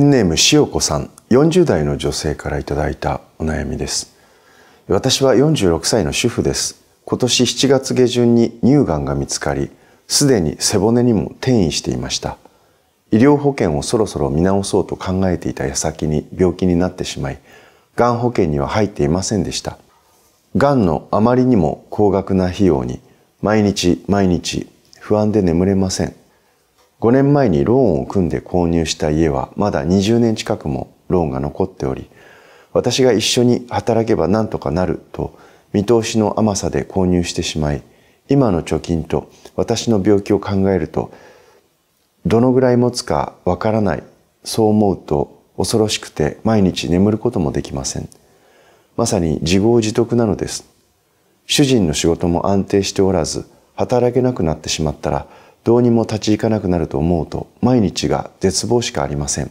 ペンネームしおこさん40代の女性からいただいたお悩みです私は46歳の主婦です今年7月下旬に乳がんが見つかりすでに背骨にも転移していました医療保険をそろそろ見直そうと考えていた矢先に病気になってしまいがん保険には入っていませんでしたがんのあまりにも高額な費用に毎日毎日不安で眠れません5年前にローンを組んで購入した家はまだ20年近くもローンが残っており、私が一緒に働けば何とかなると見通しの甘さで購入してしまい、今の貯金と私の病気を考えると、どのぐらい持つかわからない、そう思うと恐ろしくて毎日眠ることもできません。まさに自業自得なのです。主人の仕事も安定しておらず、働けなくなってしまったら、どうにも立ち行かなくなると思うと毎日が絶望しかありません。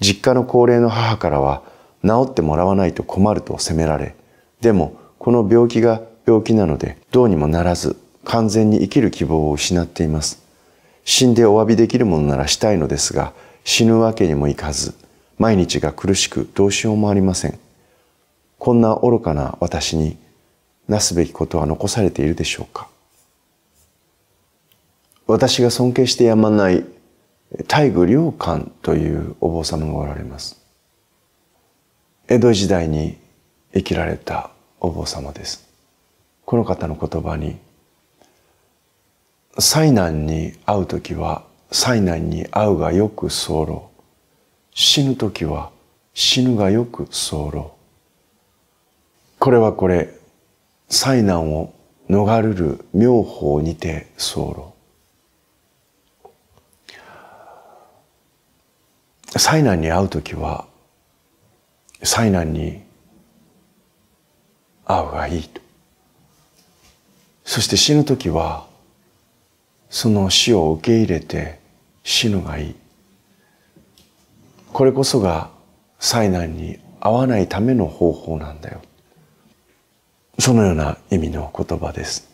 実家の高齢の母からは治ってもらわないと困ると責められ、でもこの病気が病気なのでどうにもならず完全に生きる希望を失っています。死んでお詫びできるものならしたいのですが死ぬわけにもいかず毎日が苦しくどうしようもありません。こんな愚かな私になすべきことは残されているでしょうか。私が尊敬してやまない大愚良寛というお坊様がおられます。江戸時代に生きられたお坊様です。この方の言葉に、災難に会うときは災難に会うがよく候。死ぬときは死ぬがよく候。これはこれ、災難を逃れる妙法にて候。災難に遭う時は災難に遭うがいいとそして死ぬ時はその死を受け入れて死ぬがいいこれこそが災難に遭わないための方法なんだよそのような意味の言葉です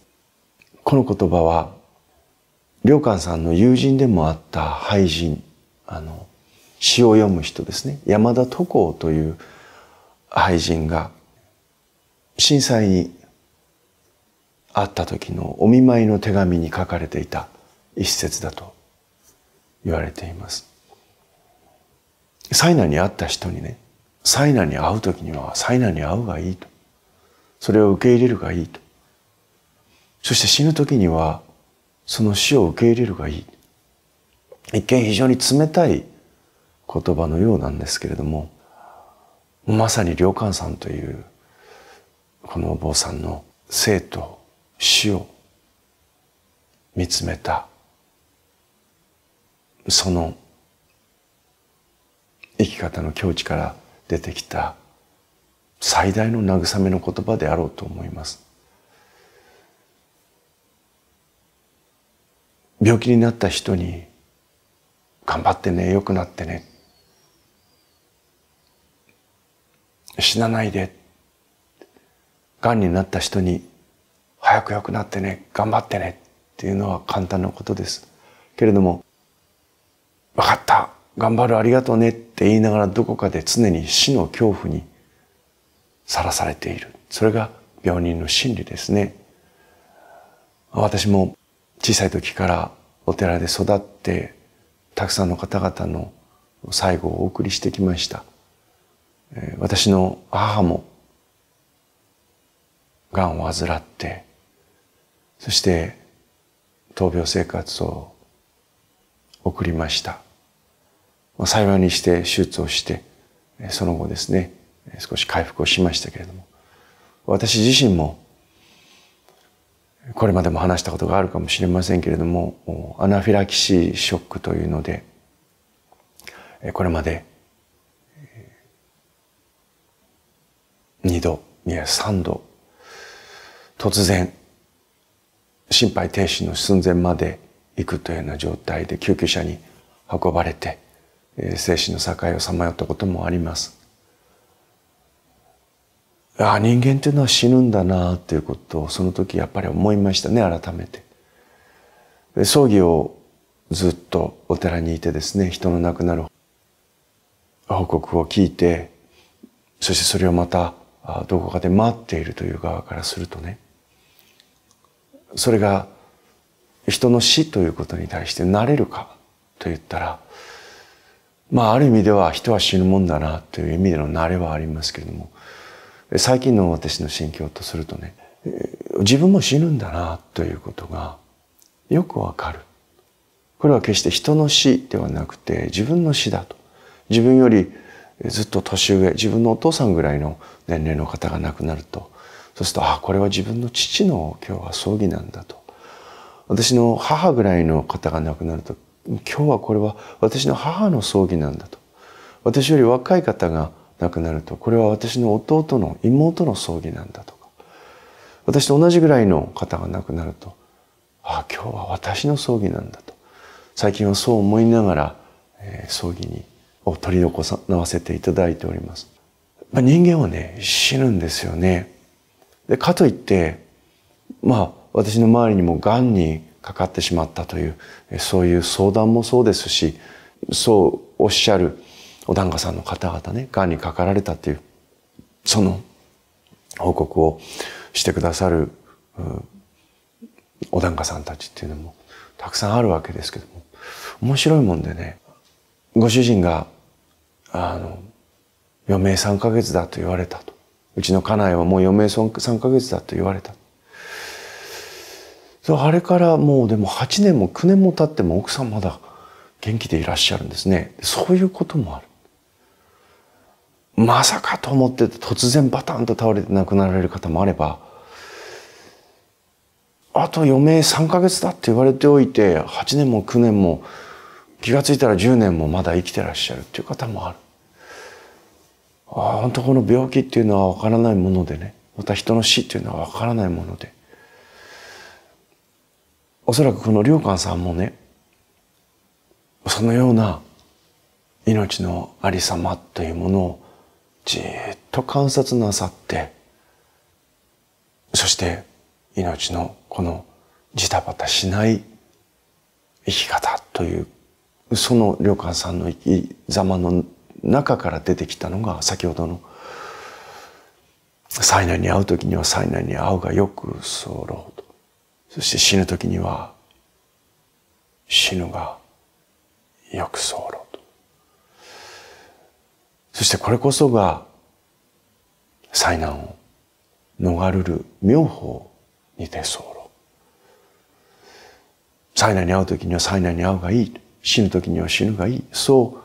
この言葉は良寛さんの友人でもあった俳人あの詩を読む人ですね山田都航という俳人が震災にあった時のお見舞いの手紙に書かれていた一節だと言われています。災難に会った人にね災難に会う時には災難に会うがいいとそれを受け入れるがいいとそして死ぬ時にはその死を受け入れるがいい一見非常に冷たい言葉のようなんですけれども、まさに良寛さんという、このお坊さんの生と死を見つめた、その生き方の境地から出てきた最大の慰めの言葉であろうと思います。病気になった人に頑張ってね、良くなってね死なないで。癌になった人に、早く良くなってね、頑張ってねっていうのは簡単なことです。けれども、分かった、頑張る、ありがとうねって言いながらどこかで常に死の恐怖にさらされている。それが病人の心理ですね。私も小さい時からお寺で育って、たくさんの方々の最後をお送りしてきました。私の母も癌を患ってそして闘病生活を送りました、まあ、幸いにして手術をしてその後ですね少し回復をしましたけれども私自身もこれまでも話したことがあるかもしれませんけれどもアナフィラキシーショックというのでこれまで2度いや3度突然心肺停止の寸前まで行くというような状態で救急車に運ばれて精神の境をさまよったこともあります。ああ人間っていうのは死ぬんだなということをその時やっぱり思いましたね改めて。葬儀をずっとお寺にいてですね人の亡くなる報告を聞いてそしてそれをまたどこかで待っているという側からするとねそれが人の死ということに対して慣れるかと言ったらまあある意味では人は死ぬもんだなという意味での慣れはありますけれども最近の私の心境とするとね自分も死ぬんだなということがよくわかる。これは決して人の死ではなくて自分の死だと。自分よりずっと年上自分のお父さんぐらいの年齢の方が亡くなるとそうするとあこれは自分の父の今日は葬儀なんだと私の母ぐらいの方が亡くなると今日はこれは私の母の葬儀なんだと私より若い方が亡くなるとこれは私の弟の妹の葬儀なんだとか私と同じぐらいの方が亡くなるとああ今日は私の葬儀なんだと最近はそう思いながら、えー、葬儀にを取り残さわせていただいております。まあ、人間はね、死ぬんですよね。で、かといって、まあ、私の周りにも癌にかかってしまったという、そういう相談もそうですし、そうおっしゃるお檀家さんの方々ね、癌にかかられたという、その報告をしてくださる、うん、お檀家さんたちっていうのもたくさんあるわけですけども、面白いもんでね、ご主人があの、余命3ヶ月だと言われたと。うちの家内はもう余命3ヶ月だと言われた。そあれからもうでも8年も9年も経っても奥さんまだ元気でいらっしゃるんですね。そういうこともある。まさかと思ってて突然バタンと倒れて亡くなられる方もあれば、あと余命3ヶ月だって言われておいて、8年も9年も気が付いたら10年もまだ生きてらっしゃるっていう方もある。あ本当この病気っていうのは分からないものでねまた人の死っていうのは分からないものでおそらくこの良寛さんもねそのような命のありさまというものをじっと観察なさってそして命のこのジタバタしない生き方というその良寛さんの生き様の中から出てきたのが先ほどの災難に遭う時には災難に遭うがよくうとそして死ぬ時には死ぬがよくうとそしてこれこそが災難を逃れる妙法にてろう災難に遭う時には災難に遭うがいい死ぬ時には死ぬがいいそう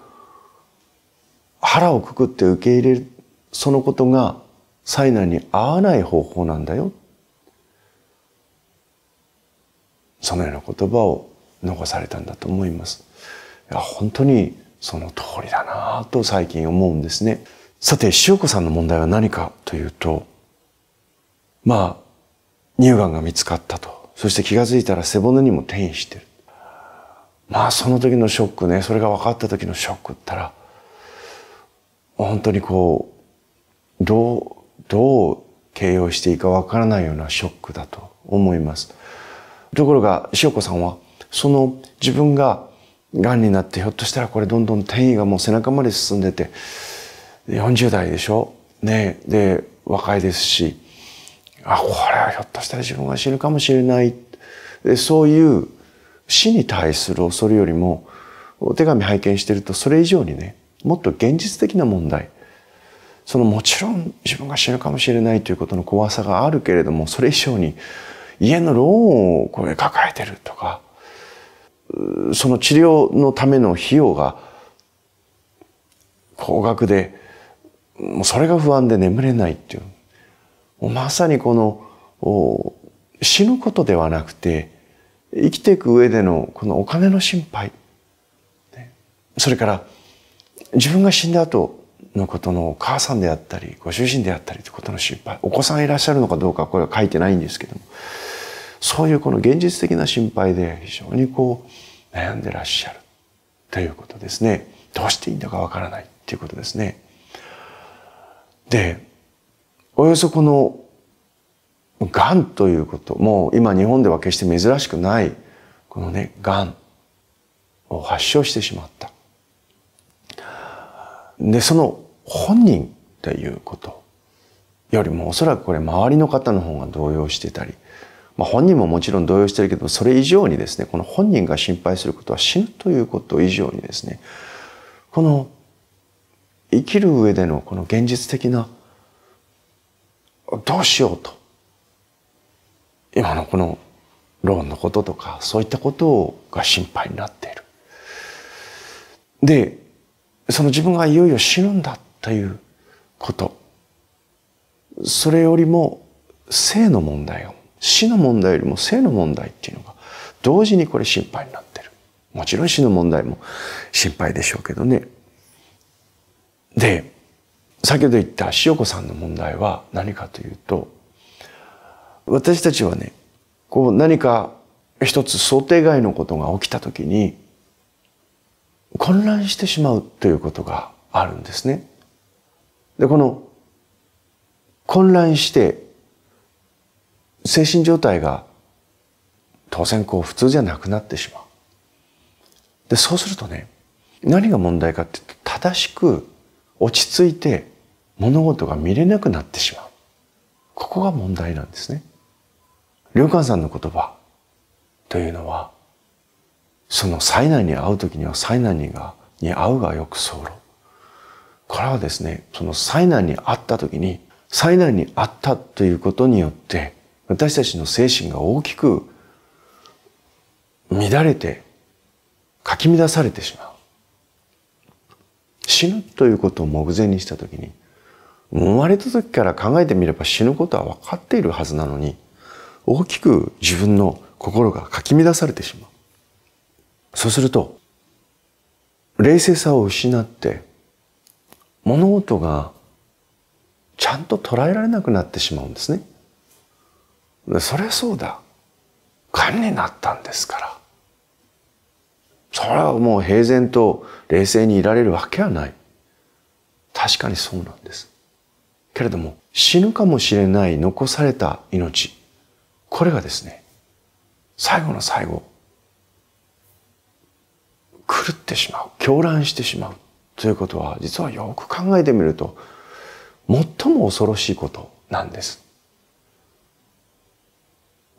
腹をくくって受け入れる、そのことが災難に合わない方法なんだよ。そのような言葉を残されたんだと思います。いや本当にその通りだなと最近思うんですね。さて、塩子さんの問題は何かというと、まあ、乳がんが見つかったと。そして気が付いたら背骨にも転移してる。まあ、その時のショックね、それが分かった時のショックったら、本当にこう、どう、どう形容していいかわからないようなショックだと思います。ところが、塩子さんは、その自分が癌になってひょっとしたらこれどんどん転移がもう背中まで進んでて40代でしょねで若いですしあこれはひょっとしたら自分が死ぬかもしれないでそういう死に対する恐れよりもお手紙拝見してるとそれ以上にねもっと現実的な問題そのもちろん自分が死ぬかもしれないということの怖さがあるけれどもそれ以上に家のローンをこれ抱えてるとかその治療のための費用が高額でもうそれが不安で眠れないっていうまさにこの死ぬことではなくて生きていく上でのこのお金の心配それから自分が死んだ後のことのお母さんであったりご主人であったりということの心配お子さんいらっしゃるのかどうかこれは書いてないんですけどもそういうこの現実的な心配で非常にこう悩んでらっしゃるということですねどうしていいんだかわからないっていうことですねでおよそこのがんということもう今日本では決して珍しくないこのねがんを発症してしまったで、その本人っていうことよりもおそらくこれ周りの方の方が動揺してたり、まあ、本人ももちろん動揺してるけどそれ以上にですねこの本人が心配することは死ぬということ以上にですねこの生きる上でのこの現実的などうしようと今のこのローンのこととかそういったことが心配になっている。でその自分がいよいよ死ぬんだということそれよりも性の問題を死の問題よりも性の問題っていうのが同時にこれ心配になってるもちろん死の問題も心配でしょうけどねで先ほど言った塩子さんの問題は何かというと私たちはねこう何か一つ想定外のことが起きた時に混乱してしまうということがあるんですね。で、この混乱して精神状態が当然こう普通じゃなくなってしまう。で、そうするとね、何が問題かって言うと正しく落ち着いて物事が見れなくなってしまう。ここが問題なんですね。良寛さんの言葉というのはその災難に遭う時には災難にがに遭うがよく候これはですねその災難に遭った時に災難に遭ったということによって私たちの精神が大きく乱れてかき乱されてしまう死ぬということを目前にした時に生まれた時から考えてみれば死ぬことは分かっているはずなのに大きく自分の心がかき乱されてしまうそうすると冷静さを失って物事がちゃんと捉えられなくなってしまうんですね。そりゃそうだ。がになったんですから。それはもう平然と冷静にいられるわけはない。確かにそうなんです。けれども死ぬかもしれない残された命。これがですね、最後の最後、狂ってしまう狂乱してしまうということは実はよく考えてみると最も恐ろしいことなんです。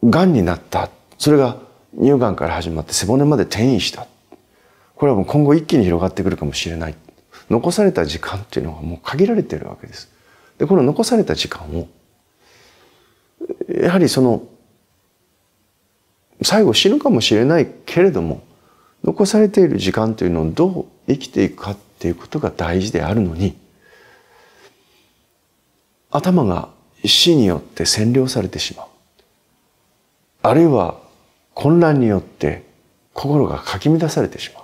癌になったそれが乳がんから始まって背骨まで転移したこれはもう今後一気に広がってくるかもしれない残された時間っていうのはもう限られているわけです。でこの残された時間をやはりその最後死ぬかもしれないけれども残されている時間というのをどう生きていくかっていうことが大事であるのに頭が死によって占領されてしまうあるいは混乱によって心がかき乱されてしま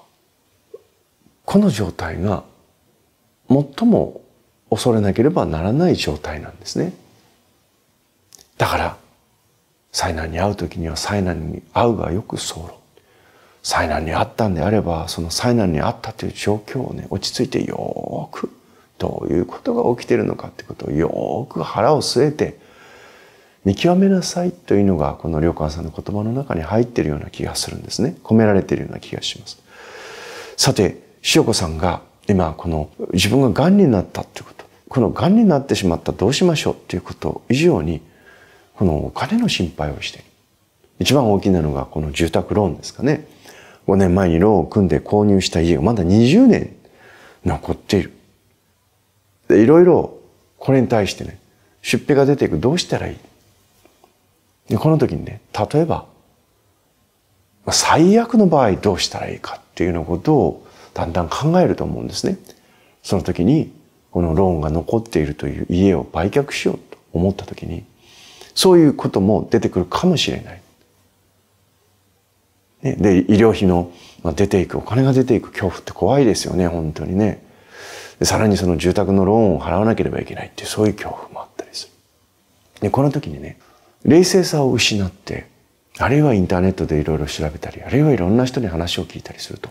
うこの状態が最も恐れなければならない状態なんですねだから災難に遭う時には災難に遭うがよく候災難にあったんであればその災難にあったという状況をね落ち着いてよくどういうことが起きてるのかってことをよく腹を据えて見極めなさいというのがこの良寛さんの言葉の中に入ってるような気がするんですね込められてるような気がしますさて塩子さんが今この自分ががんになったってことこのがんになってしまったどうしましょうっていうこと以上にこのお金の心配をして一番大きなのがこの住宅ローンですかね。5年前にローンを組んで購入した家がまだ20年残っている。で、いろいろこれに対してね、出費が出ていく、どうしたらいいでこの時にね、例えば、最悪の場合どうしたらいいかっていうようなことをだんだん考えると思うんですね。その時に、このローンが残っているという家を売却しようと思った時に、そういうことも出てくるかもしれない。ね、で医療費の出ていくお金が出ていく恐怖って怖いですよね本当にねさらにその住宅のローンを払わなければいけないっていうそういう恐怖もあったりするでこの時にね冷静さを失ってあるいはインターネットでいろいろ調べたりあるいはいろんな人に話を聞いたりすると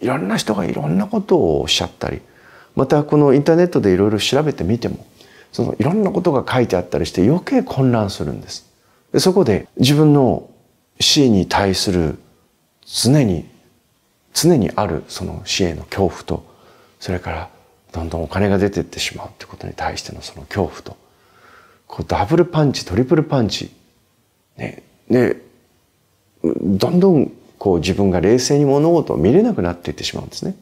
いろんな人がいろんなことをおっしゃったりまたこのインターネットでいろいろ調べてみてもそのいろんなことが書いてあったりして余計混乱するんです。でそこで自分の死に対する常に常にあるその死への恐怖とそれからどんどんお金が出てってしまうってことに対してのその恐怖とこうダブルパンチトリプルパンチねでどんどんこう自分が冷静に物事を見れなくなっていってしまうんですね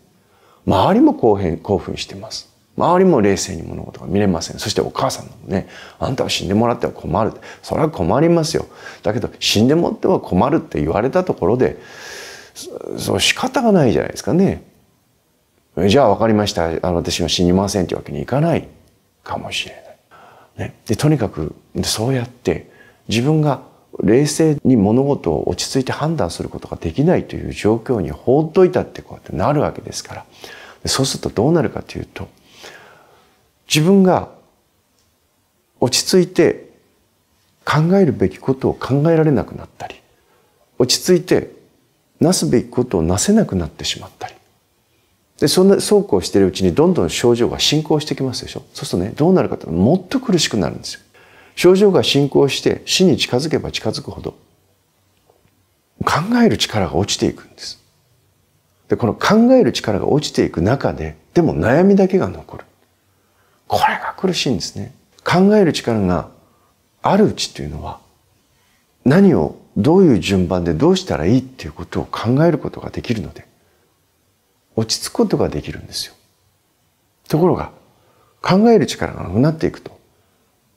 周りも興奮興奮してます周りも冷静に物事が見れません。そしてお母さんもね、あんたは死んでもらっては困る。それは困りますよ。だけど、死んでもっては困るって言われたところで、その仕方がないじゃないですかね。じゃあ分かりました。あの私は死にませんってわけにいかないかもしれない。ね、でとにかくそうやって自分が冷静に物事を落ち着いて判断することができないという状況に放っといたってこうやってなるわけですからそうするとどうなるかというと自分が落ち着いて考えるべきことを考えられなくなったり落ち着いてなすべきことをなせなくなってしまったりでそんなそうこうしているうちにどんどん症状が進行してきますでしょそうするとねどうなるかともっと苦しくなるんですよ症状が進行して死に近づけば近づくほど考える力が落ちていくんですでこの考える力が落ちていく中ででも悩みだけが残るこれが苦しいんですね考える力があるうちというのは何をどういう順番でどうしたらいいっていうことを考えることができるので落ち着くことができるんですよ。ところが考える力がなくなっていくと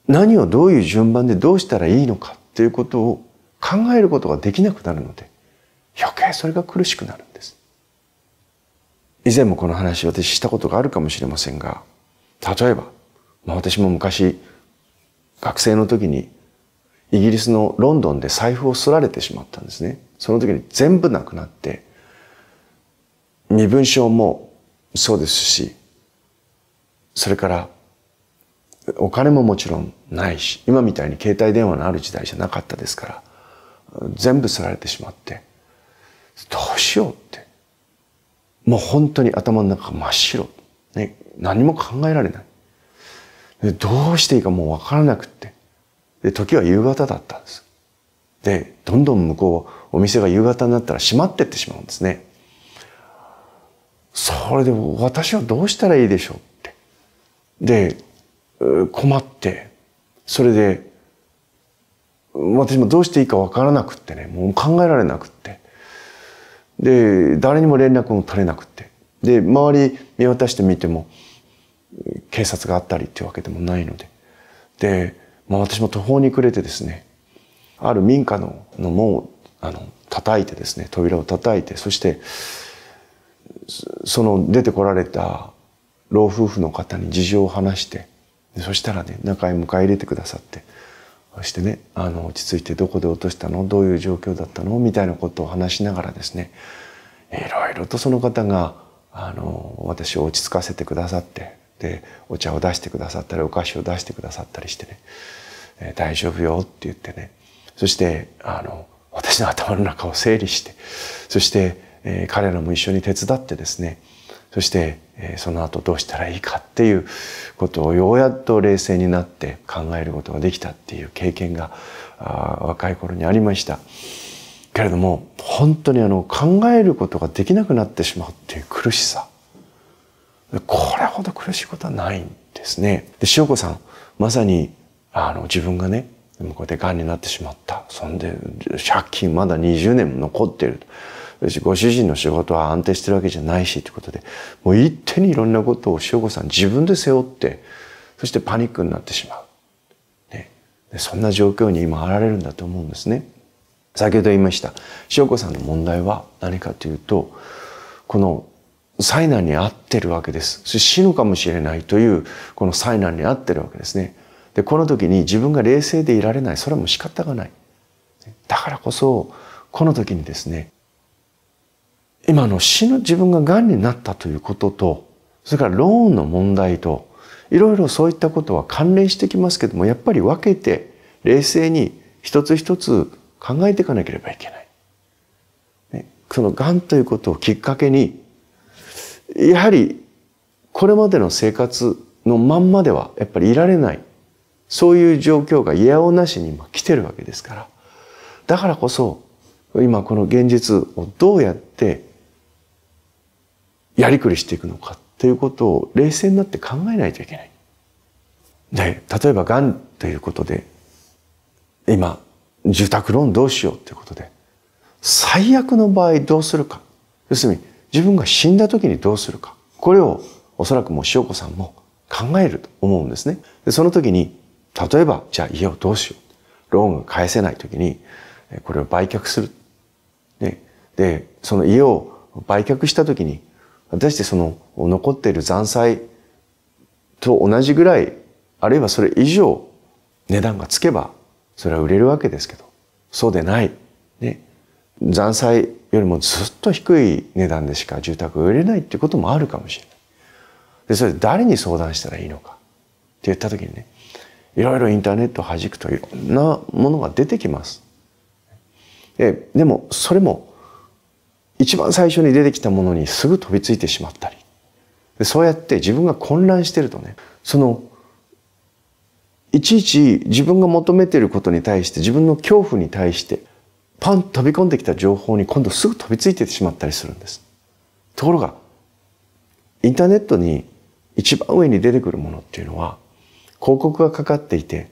何をどういう順番でどうしたらいいのかっていうことを考えることができなくなるので余計それが苦しくなるんです。以前もこの話私したことがあるかもしれませんが例えば、まあ、私も昔学生の時にイギリスのロンドンで財布をすられてしまったんですね。その時に全部なくなって、身分証もそうですし、それからお金ももちろんないし、今みたいに携帯電話のある時代じゃなかったですから、全部すられてしまって、どうしようって。もう本当に頭の中真っ白。ね、何も考えられない。どうしていいかもうわからなくって。で、時は夕方だったんです。で、どんどん向こう、お店が夕方になったら閉まってってしまうんですね。それで、私はどうしたらいいでしょうって。で、困って、それで、私もどうしていいかわからなくってね、もう考えられなくって。で、誰にも連絡も取れなくって。で、周り見渡してみても、警察があったりっていうわけでもないので。で、まあ、私も途方に暮れてですねある民家のの門をあの叩いてですね扉を叩いてそしてその出てこられた老夫婦の方に事情を話してそしたらね中へ迎え入れてくださってそしてねあの落ち着いてどこで落としたのどういう状況だったのみたいなことを話しながらですねいろいろとその方があの私を落ち着かせてくださってでお茶を出してくださったりお菓子を出してくださったりしてね、えー、大丈夫よって言ってねそしてあの私の頭の中を整理してそして、えー、彼らも一緒に手伝ってですねそして、えー、その後どうしたらいいかっていうことをようやっと冷静になって考えることができたっていう経験があ若い頃にありました。けれども本当にあの考えることができなくなってしまうっていう苦しさ。これほど苦しいことはないんですね。で、塩子さん、まさに、あの、自分がね、でもこうやって癌になってしまった。そんで、借金まだ20年も残ってる。ご主人の仕事は安定してるわけじゃないし、ということで、もう一手にいろんなことを塩子さん自分で背負って、そしてパニックになってしまう。ね、そんな状況に今あられるんだと思うんですね。先ほど言いました。塩子さんの問題は何かというと、この災難に遭ってるわけです。死ぬかもしれないというこの災難に遭ってるわけですね。で、この時に自分が冷静でいられない。それはもう仕方がない。だからこそ、この時にですね、今の死ぬ自分が癌になったということと、それからローンの問題と、いろいろそういったことは関連してきますけども、やっぱり分けて冷静に一つ一つ考えていかなければいけない。ね、その癌ということをきっかけに、やはりこれまでの生活のまんまではやっぱりいられないそういう状況が嫌おなしに今来てるわけですからだからこそ今この現実をどうやってやりくりしていくのかっていうことを冷静になって考えないといけない。で例えばがんということで今住宅ローンどうしようということで最悪の場合どうするか要するに自分が死んだ時にどうするか。これをおそらくもう塩子さんも考えると思うんですね。でその時に、例えば、じゃあ家をどうしよう。ローンが返せない時に、これを売却する。ね、で、その家を売却した時に、果たしてその残っている残債と同じぐらい、あるいはそれ以上値段がつけば、それは売れるわけですけど、そうでない。ね、残債よりもずっと低い値段でしか住宅を売れないっていうこともあるかもしれない。でそれ誰に相談したらいいのかって言った時にねいろいろインターネットをはじくといろんなものが出てきます。ででもそれも一番最初に出てきたものにすぐ飛びついてしまったりでそうやって自分が混乱してるとねそのいちいち自分が求めていることに対して自分の恐怖に対してパン飛び込んできた情報に今度すぐ飛びついてしまったりするんです。ところが、インターネットに一番上に出てくるものっていうのは、広告がかかっていて、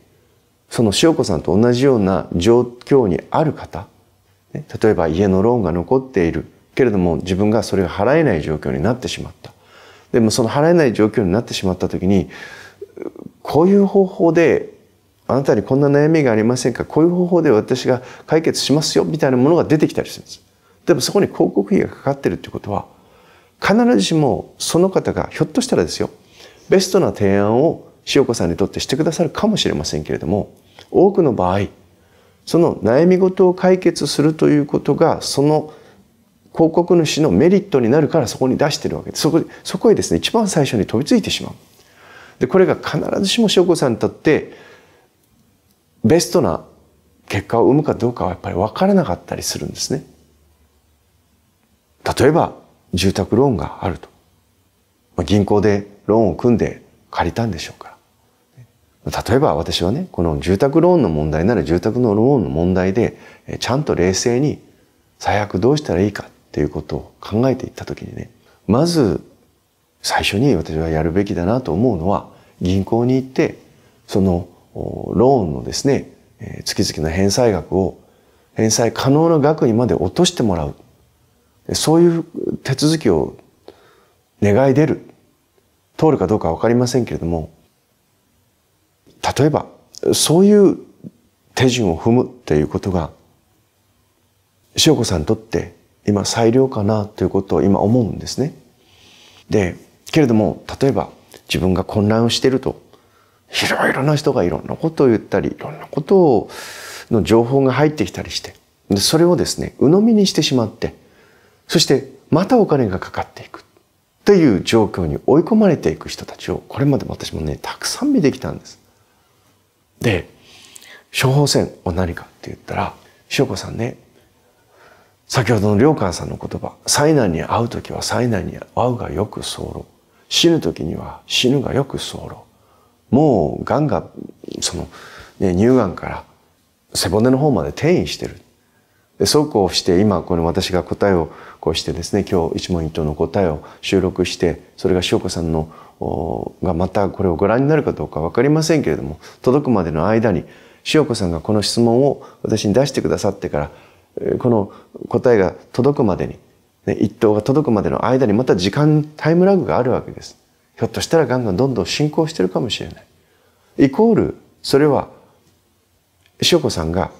その塩子さんと同じような状況にある方、例えば家のローンが残っているけれども自分がそれが払えない状況になってしまった。でもその払えない状況になってしまった時に、こういう方法であなたにこんな悩みがありませんかこういう方法で私が解決しますよみたいなものが出てきたりするんです。でもそこに広告費がかかってるってことは必ずしもその方がひょっとしたらですよベストな提案を塩子さんにとってしてくださるかもしれませんけれども多くの場合その悩み事を解決するということがその広告主のメリットになるからそこに出してるわけですそこそこへですね一番最初に飛びついてしまう。でこれが必ずしも塩子さんにとってベストな結果を生むかどうかはやっぱり分からなかったりするんですね。例えば住宅ローンがあると。銀行でローンを組んで借りたんでしょうから。例えば私はね、この住宅ローンの問題なら住宅のローンの問題で、ちゃんと冷静に最悪どうしたらいいかっていうことを考えていった時にね、まず最初に私はやるべきだなと思うのは、銀行に行って、そのローンのですね、月々の返済額を返済可能な額にまで落としてもらう。そういう手続きを願い出る。通るかどうかわかりませんけれども、例えば、そういう手順を踏むということが、塩子さんにとって今最良かなということを今思うんですね。で、けれども、例えば自分が混乱をしてるといろいろな人がいろんなことを言ったりいろんなことの情報が入ってきたりしてでそれをですね鵜呑みにしてしまってそしてまたお金がかかっていくという状況に追い込まれていく人たちをこれまでも私もねたくさん見てきたんです。で処方箋を何かって言ったら翔子さんね先ほどの良寛さんの言葉災難に遭う時は災難に遭うがよく候死ぬ時には死ぬがよく候もうがんがその、ね、乳がんから背骨の方まで転移してる。でそうこうして今この私が答えをこうしてですね今日一問一答の答えを収録してそれが塩子さんのがまたこれをご覧になるかどうか分かりませんけれども届くまでの間に塩子さんがこの質問を私に出してくださってからこの答えが届くまでに、一答が届くまでの間にまた時間タイムラグがあるわけです。ひょっとしたらがんがどんどん進行してるかもしれない。イコール、それは、お子さんが、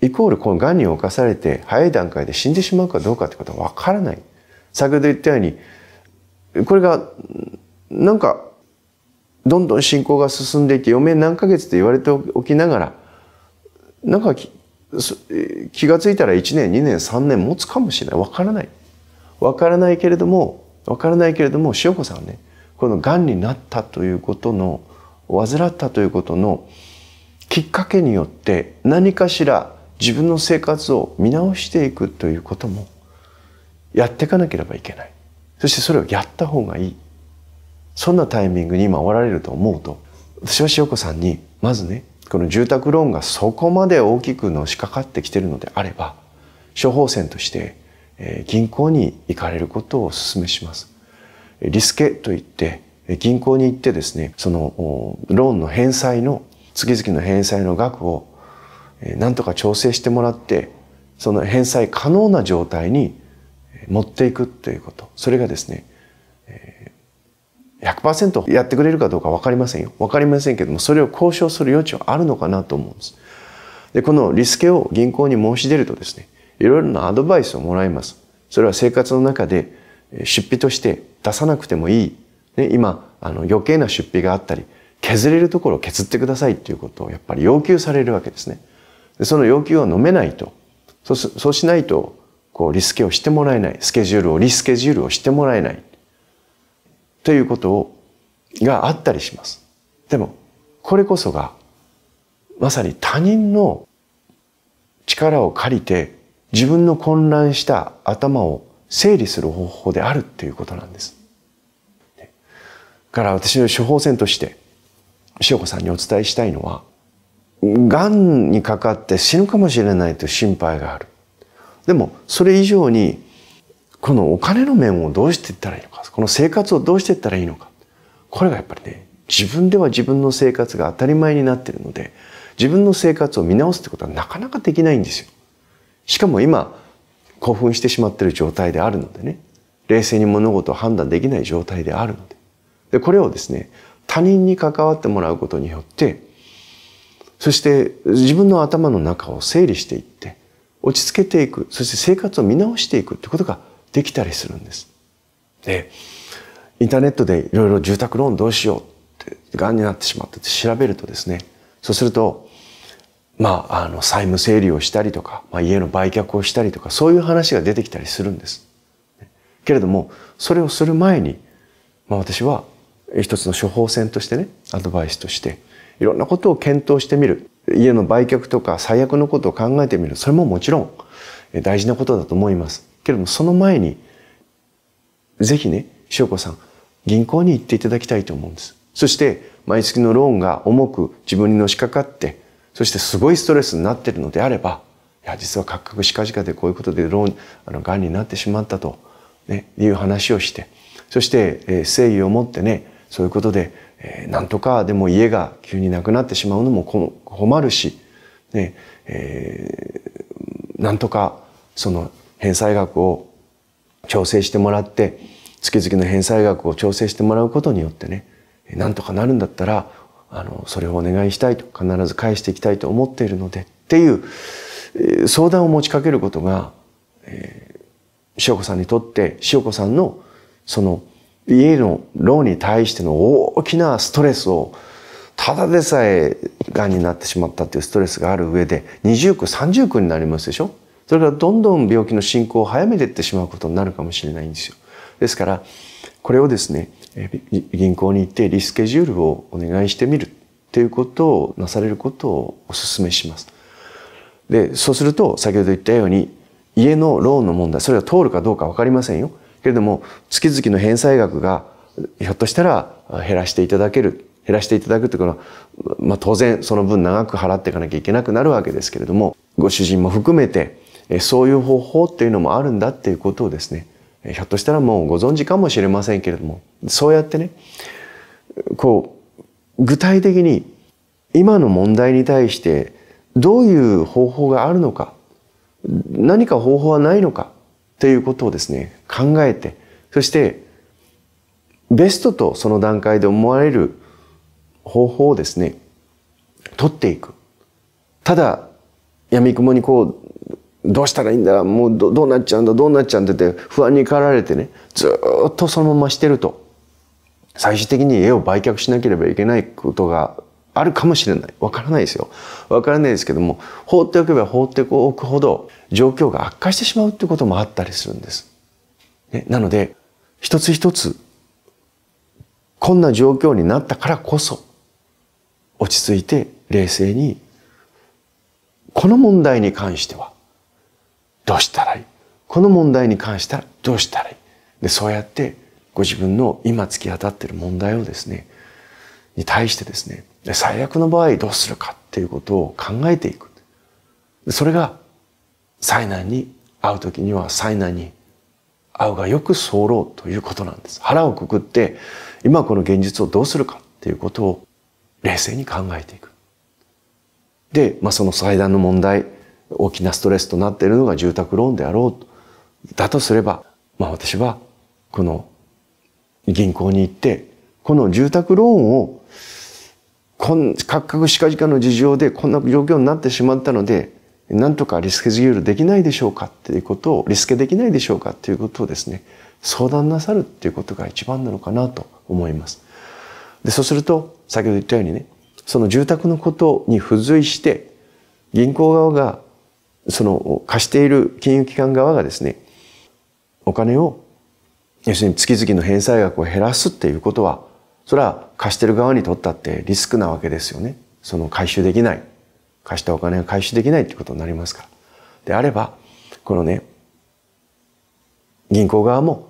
イコールこのがんに侵されて早い段階で死んでしまうかどうかってことはわからない。先ほど言ったように、これが、なんか、どんどん進行が進んでいて、余命何ヶ月って言われておきながら、なんか気がついたら1年、2年、3年持つかもしれない。わからない。わからないけれども、わからないけれども、お子さんはね、このがんになったということの患ったということのきっかけによって何かしら自分の生活を見直していくということもやっていかなければいけないそしてそれをやった方がいいそんなタイミングに今おられると思うと私は塩子さんにまずねこの住宅ローンがそこまで大きくのしかかってきてるのであれば処方箋として銀行に行かれることをお勧めしますリスケといって、銀行に行ってですね、その、ローンの返済の、月々の返済の額を、なんとか調整してもらって、その返済可能な状態に持っていくということ。それがですね、100%やってくれるかどうか分かりませんよ。分かりませんけども、それを交渉する余地はあるのかなと思うんです。で、このリスケを銀行に申し出るとですね、いろいろなアドバイスをもらいます。それは生活の中で出費として出さなくてもいい、ね、今あの余計な出費があったり削れるところを削ってくださいっていうことをやっぱり要求されるわけですね。でその要求は飲めないとそうそうしないとこうリスケをしてもらえないスケジュールをリスケジュールをしてもらえないということをがあったりします。でもこれこそがまさに他人の力を借りて自分の混乱した頭を整理する方法であるっていうことなんです。から私の処方箋として塩子さんにお伝えしたいのはがんにかかって死ぬかもしれないという心配があるでもそれ以上にこのお金の面をどうしていったらいいのかこの生活をどうしていったらいいのかこれがやっぱりね自分では自分の生活が当たり前になっているので自分の生活を見直すってことはなかなかできないんですよしかも今興奮してしまっている状態であるのでね冷静に物事を判断できない状態であるのでで、これをですね、他人に関わってもらうことによって、そして自分の頭の中を整理していって、落ち着けていく、そして生活を見直していくってことができたりするんです。で、インターネットでいろいろ住宅ローンどうしようって、癌になってしまったって調べるとですね、そうすると、まあ、あの、債務整理をしたりとか、まあ、家の売却をしたりとか、そういう話が出てきたりするんです。けれども、それをする前に、まあ、私は一つの処方箋としてねアドバイスとしていろんなことを検討してみる家の売却とか最悪のことを考えてみるそれももちろん大事なことだと思いますけれどもその前にぜひね翔子さん銀行に行っていただきたいと思うんですそして毎月のローンが重く自分にのしかかってそしてすごいストレスになっているのであればいや実はかっかくしかじかでこういうことでローンあの癌になってしまったと、ね、いう話をしてそして、えー、誠意を持ってねそういうことで、えー、なんとかでも家が急になくなってしまうのも困るし、ねえー、なんとかその返済額を調整してもらって月々の返済額を調整してもらうことによってねなんとかなるんだったらあのそれをお願いしたいと必ず返していきたいと思っているのでっていう、えー、相談を持ちかけることが、えー、塩子さんにとって塩子さんのその家のローンに対しての大きなストレスをただでさえがんになってしまったっていうストレスがある上で20苦30苦になりますでしょそれからどんどん病気の進行を早めていってしまうことになるかもしれないんですよですからこれをですね銀行に行ってリスケジュールをお願いしてみるっていうことをなされることをお勧めしますでそうすると先ほど言ったように家のローンの問題それが通るかどうか分かりませんよけれども月々の返済額がひょっとしたら減らしていただける減らしていただくというのは、まあ、当然その分長く払っていかなきゃいけなくなるわけですけれどもご主人も含めてそういう方法っていうのもあるんだっていうことをですねひょっとしたらもうご存知かもしれませんけれどもそうやってねこう具体的に今の問題に対してどういう方法があるのか何か方法はないのかっていうことをですね、考えて、そして、ベストとその段階で思われる方法をですね、取っていく。ただ、闇雲にこう、どうしたらいいんだもうどうなっちゃうんだどうなっちゃうんだって不安に駆られてね、ずっとそのまましてると、最終的に家を売却しなければいけないことがあるかもしれない。わからないですよ。わからないですけども、放っておけば放っておくほど状況が悪化してしまうってこともあったりするんです。ね、なので、一つ一つ、こんな状況になったからこそ、落ち着いて冷静に、この問題に関しては、どうしたらいいこの問題に関してはどうしたらいいで、そうやってご自分の今突き当たってる問題をですね、に対してですね、で最悪の場合どうするかっていうことを考えていく。それが災難に遭う時には災難に遭うがよく候ということなんです。腹をくくって今この現実をどうするかっていうことを冷静に考えていく。で、まあ、その最大の問題、大きなストレスとなっているのが住宅ローンであろうだとすれば、まあ私はこの銀行に行って、この住宅ローンをこん、各々しかじかの事情でこんな状況になってしまったので、なんとかリスケジュールできないでしょうかっていうことを、リスケできないでしょうかっていうことをですね、相談なさるっていうことが一番なのかなと思います。で、そうすると、先ほど言ったようにね、その住宅のことに付随して、銀行側が、その貸している金融機関側がですね、お金を、要するに月々の返済額を減らすっていうことは、それは貸してる側にとったってリスクなわけですよね。その回収できない。貸したお金が回収できないってことになりますから。であれば、このね、銀行側も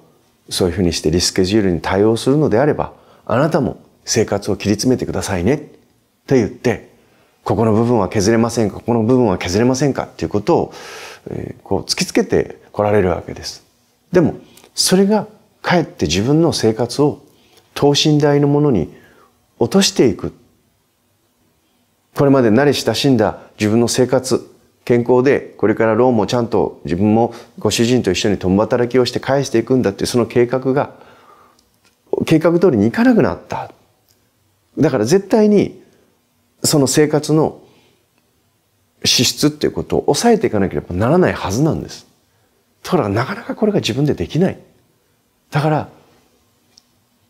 そういうふうにしてリスケジュールに対応するのであれば、あなたも生活を切り詰めてくださいねって言って、ここの部分は削れませんか、ここの部分は削れませんかっていうことを、えー、こう突きつけて来られるわけです。でも、それがかえって自分の生活を等身大のものに落としていく。これまで慣れ親しんだ自分の生活、健康でこれからローンもちゃんと自分もご主人と一緒に共働きをして返していくんだっていうその計画が計画通りにいかなくなった。だから絶対にその生活の支出っていうことを抑えていかなければならないはずなんです。だからなかなかこれが自分でできない。だから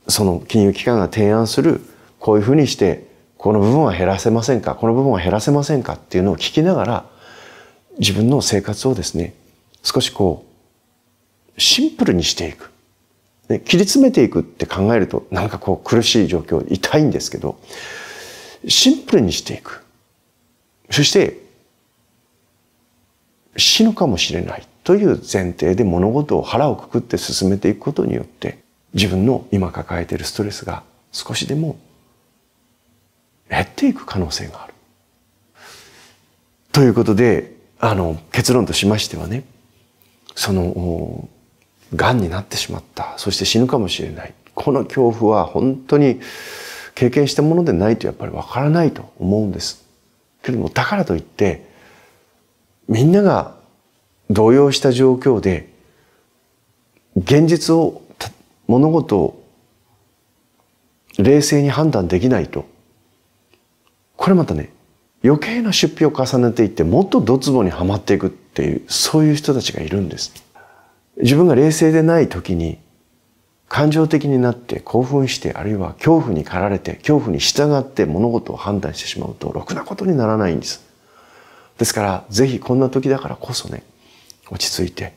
その金融機関が提案するこういうふうにしてこの部分は減らせませんかこの部分は減らせませんかっていうのを聞きながら自分の生活をですね少しこうシンプルにしていく、ね、切り詰めていくって考えるとなんかこう苦しい状況痛いんですけどシンプルにしていくそして死ぬかもしれないという前提で物事を腹をくくって進めていくことによって自分の今抱えているストレスが少しでも減っていく可能性がある。ということで、あの、結論としましてはね、その、癌になってしまった、そして死ぬかもしれない。この恐怖は本当に経験したものでないとやっぱりわからないと思うんです。けれども、だからといって、みんなが動揺した状況で、現実を物事を冷静に判断できないとこれまたね余計な出費を重ねていってもっとドツボにはまっていくっていうそういう人たちがいるんです自分が冷静でない時に感情的になって興奮してあるいは恐怖に駆られて恐怖に従って物事を判断してしまうとろくなことにならないんですですからぜひこんな時だからこそね落ち着いて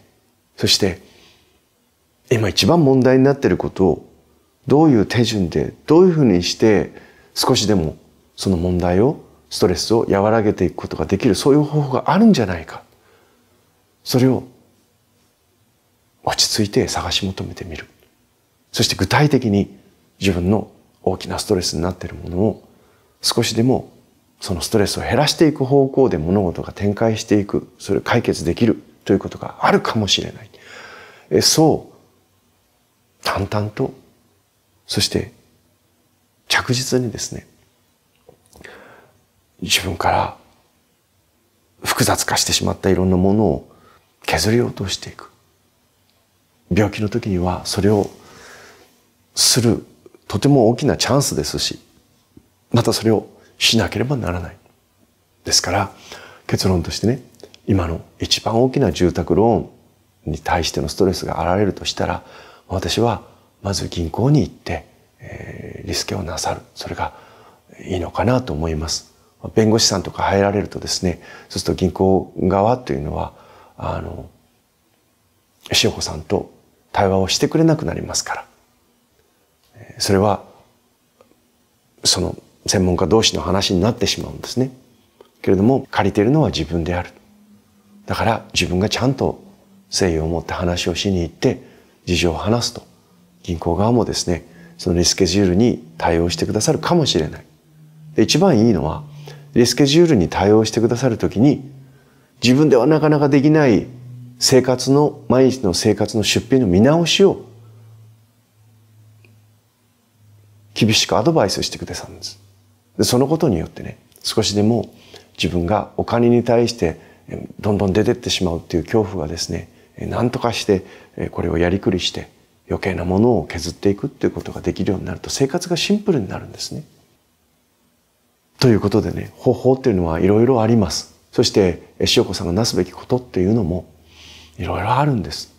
そして今一番問題になっていることをどういう手順でどういうふうにして少しでもその問題をストレスを和らげていくことができるそういう方法があるんじゃないかそれを落ち着いて探し求めてみるそして具体的に自分の大きなストレスになっているものを少しでもそのストレスを減らしていく方向で物事が展開していくそれを解決できるということがあるかもしれないそう淡々と、そして着実にですね、自分から複雑化してしまったいろんなものを削り落としていく。病気の時にはそれをするとても大きなチャンスですし、またそれをしなければならない。ですから結論としてね、今の一番大きな住宅ローンに対してのストレスが現れるとしたら、私はまず銀行に行って、えー、リスケをなさるそれがいいのかなと思います弁護士さんとか入られるとですねそうすると銀行側というのはあの塩子さんと対話をしてくれなくなりますからそれはその専門家同士の話になってしまうんですねけれども借りているのは自分であるだから自分がちゃんと誠意を持って話をしに行って事情を話すと銀行側もですねそのリスケジュールに対応してくださるかもしれない。で一番いいのはリスケジュールに対応してくださる時に自分ではなかなかできない生活の毎日の生活の出費の見直しを厳しくアドバイスしてくださるんです。でそのことによってね少しでも自分がお金に対してどんどん出てってしまうっていう恐怖がですね何とかしてこれをやりくりして余計なものを削っていくっていうことができるようになると生活がシンプルになるんですね。ということでね方法っていうのはいろいろあります。そして塩子さんがなすべきことっていうのもいろいろあるんです。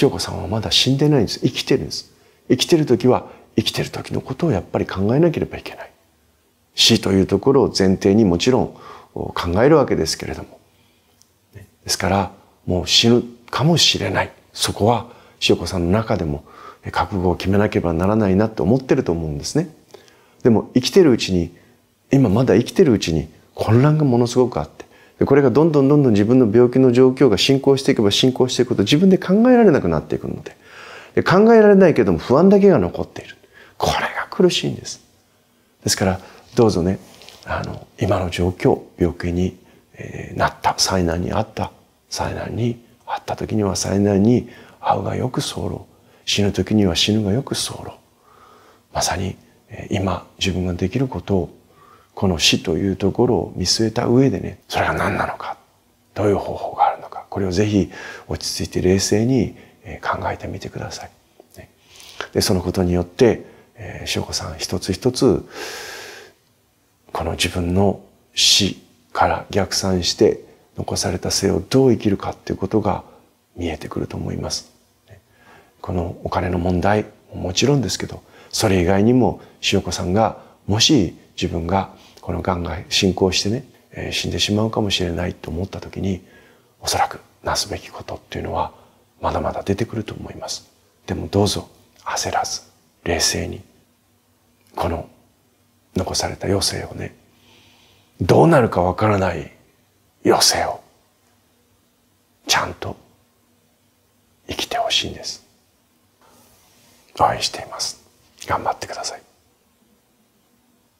塩子さんはまだ死んでないんです。生きてるんです。生きてる時は生きてる時のことをやっぱり考えなければいけない。死というところを前提にもちろん考えるわけですけれども。ですからもう死ぬかもしれない。そこは塩子さんの中でも覚悟を決めなければならないなって思ってると思うんですね。でも生きてるうちに、今まだ生きてるうちに混乱がものすごくあって、でこれがどんどんどんどん自分の病気の状況が進行していけば進行していくと自分で考えられなくなっていくのでで考えられないけども不安だけが残っているこれが苦しいんですですからどうぞねあの今の状況病気に、えー、なった災難にあった災難にった時には災難に遭うがよく候死ぬ時には死ぬがよく候まさに今自分ができることをこの死というところを見据えた上でねそれが何なのかどういう方法があるのかこれをぜひ落ち着いて冷静に考えてみてください。でそのことによって翔子さん一つ一つこの自分の死から逆算して残された生をどう生きるかっていうことが見えてくると思います。このお金の問題もちろんですけど、それ以外にも塩子さんがもし自分がこのがんが進行してね、え死んでしまうかもしれないと思った時に、おそらくなすべきことっていうのはまだまだ出てくると思います。でもどうぞ焦らず冷静にこの残された余生をね、どうなるかわからない余生をちゃんと生きてほしいんです愛しています頑張ってください